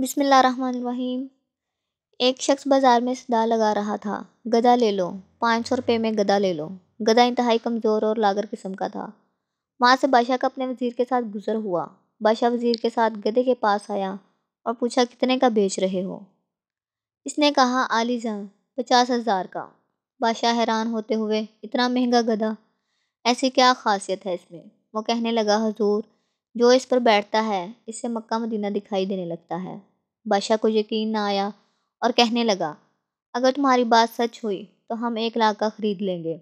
बिसमीम एक शख्स बाज़ार में सदा लगा रहा था गधा ले लो पाँच सौ रुपये में गधा ले लो गधा इंतहाई कमज़ोर और लागर किस्म का था वहाँ से बादशाह का अपने वज़ीर के साथ गुज़र हुआ बादशाह वज़ीर के साथ गधे के पास आया और पूछा कितने का बेच रहे हो इसने कहा आली जहाँ पचास हज़ार का बादशाह हैरान होते हुए इतना महंगा गधा ऐसी क्या खासियत है इसमें वो कहने लगा हजूर जो इस पर बैठता है इसे मक्का मदीना दिखाई देने लगता है बादशाह को यकीन ना आया और कहने लगा अगर तुम्हारी बात सच हुई तो हम एक लाख का ख़रीद लेंगे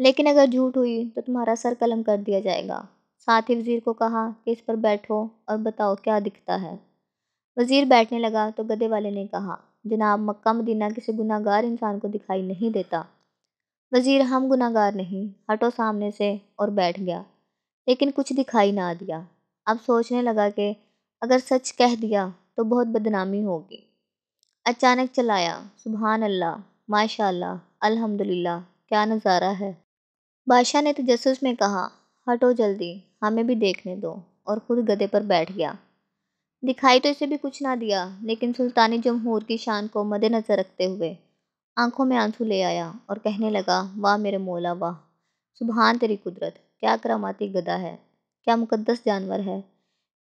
लेकिन अगर झूठ हुई तो तुम्हारा सर कलम कर दिया जाएगा साथ ही वज़ीर को कहा कि इस पर बैठो और बताओ क्या दिखता है वज़ीर बैठने लगा तो गधे वाले ने कहा जनाब मक्का मदीना किसी गुनागार इंसान को दिखाई नहीं देता वज़ीर हम गुनागार नहीं हटो सामने से और बैठ गया लेकिन कुछ दिखाई ना दिया अब सोचने लगा कि अगर सच कह दिया तो बहुत बदनामी होगी अचानक चलाया सुबहान अल्लाह माशाल्लाह अल्हम्दुलिल्लाह क्या नज़ारा है बादशाह ने तजस में कहा हटो जल्दी हमें भी देखने दो और ख़ुद गधे पर बैठ गया दिखाई तो इसे भी कुछ ना दिया लेकिन सुल्तानी जमहूर की शान को मद्देनज़र रखते हुए आंखों में आंसू ले आया और कहने लगा वाह मेरे मौला वाह सुबहान तेरी कुदरत क्या करामाती गधा है क्या मुकद्दस जानवर है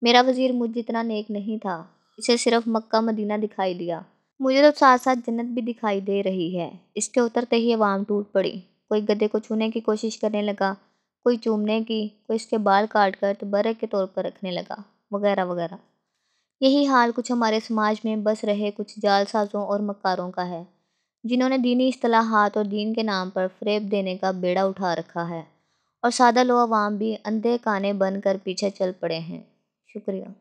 मेरा वज़ीर मुझ जितना नेक नहीं था इसे सिर्फ मक्का मदीना दिखाई दिया मुझे तो साथ साथ जन्नत भी दिखाई दे रही है इसके उतरते ही आवाम टूट पड़ी कोई गधे को छूने की कोशिश करने लगा कोई चूमने की कोई इसके बाल काट कर तबरक के तौर पर रखने लगा वगैरह वगैरह यही हाल कुछ हमारे समाज में बस रहे कुछ जालसाजों और मक्कारों का है जिन्होंने दीनी असलाहत और दीन के नाम पर फ्रेब देने का बेड़ा उठा रखा है और सादा लोहा वहाँ भी अंधे काने बन कर पीछे चल पड़े हैं शुक्रिया